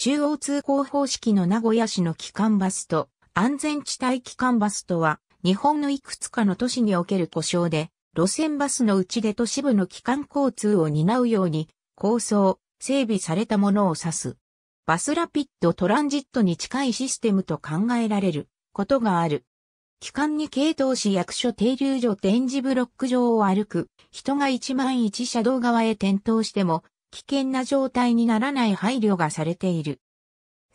中央通行方式の名古屋市の基幹バスと安全地帯基幹バスとは日本のいくつかの都市における故障で路線バスのうちで都市部の基幹交通を担うように構想、整備されたものを指す。バスラピッドトランジットに近いシステムと考えられることがある。機関に系統し役所停留所展示ブロック上を歩く人が1万1車道側へ転倒しても危険な状態にならない配慮がされている。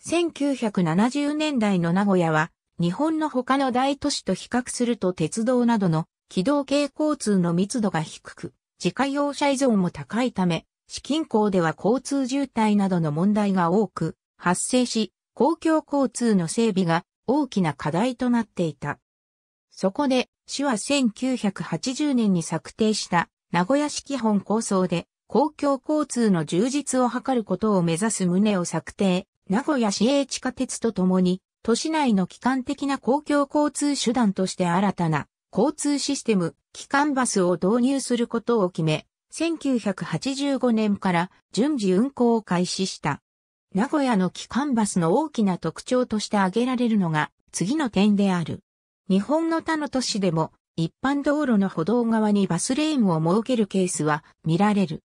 1970年代の名古屋は、日本の他の大都市と比較すると鉄道などの軌道系交通の密度が低く、自家用車依存も高いため、市近郊では交通渋滞などの問題が多く発生し、公共交通の整備が大きな課題となっていた。そこで、市は1980年に策定した名古屋市基本構想で公共交通の充実を図ることを目指す旨を策定、名古屋市営地下鉄とともに、都市内の機関的な公共交通手段として新たな交通システム、機関バスを導入することを決め、1985年から順次運行を開始した。名古屋の機関バスの大きな特徴として挙げられるのが次の点である。日本の他の都市でも一般道路の歩道側にバスレーンを設けるケースは見られる。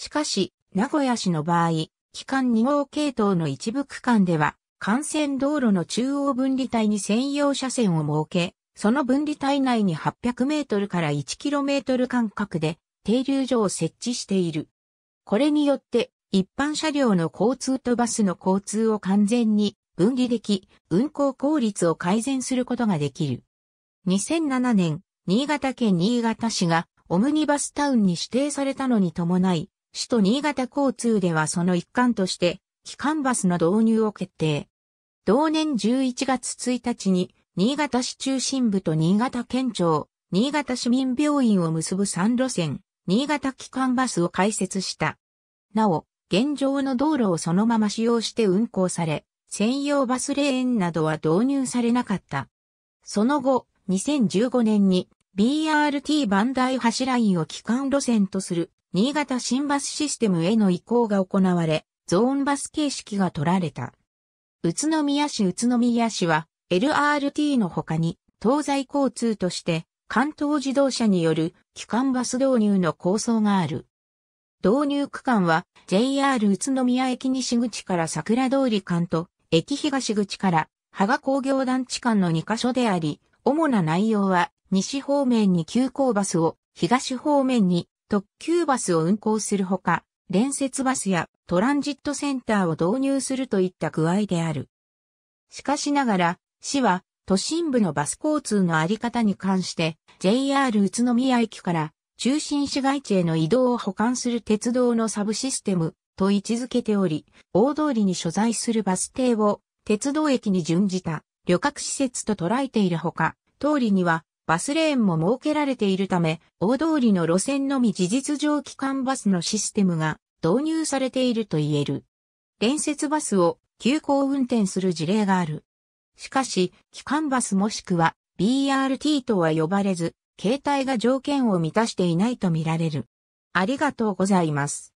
しかし、名古屋市の場合、機関2号系統の一部区間では、幹線道路の中央分離帯に専用車線を設け、その分離帯内に800メートルから1キロメートル間隔で停留所を設置している。これによって一般車両の交通とバスの交通を完全に分離でき、運行効率を改善することができる。2007年、新潟県新潟市がオムニバスタウンに指定されたのに伴い、首都新潟交通ではその一環として、機関バスの導入を決定。同年11月1日に、新潟市中心部と新潟県庁、新潟市民病院を結ぶ3路線、新潟機関バスを開設した。なお、現状の道路をそのまま使用して運行され、専用バスレーンなどは導入されなかった。その後、2015年に BRT 磐梯橋ラインを基幹路線とする新潟新バスシステムへの移行が行われ、ゾーンバス形式が取られた。宇都宮市宇都宮市は LRT の他に東西交通として関東自動車による基幹バス導入の構想がある。導入区間は JR 宇都宮駅西口から桜通り間と駅東口から芳賀工業団地間の2カ所であり、主な内容は、西方面に急行バスを、東方面に特急バスを運行するほか、連接バスやトランジットセンターを導入するといった具合である。しかしながら、市は都心部のバス交通のあり方に関して JR 宇都宮駅から中心市街地への移動を補完する鉄道のサブシステムと位置づけており、大通りに所在するバス停を鉄道駅に準じた旅客施設と捉えているほか、通りにはバスレーンも設けられているため、大通りの路線のみ事実上機関バスのシステムが導入されていると言える。連接バスを急行運転する事例がある。しかし、機関バスもしくは BRT とは呼ばれず、携帯が条件を満たしていないとみられる。ありがとうございます。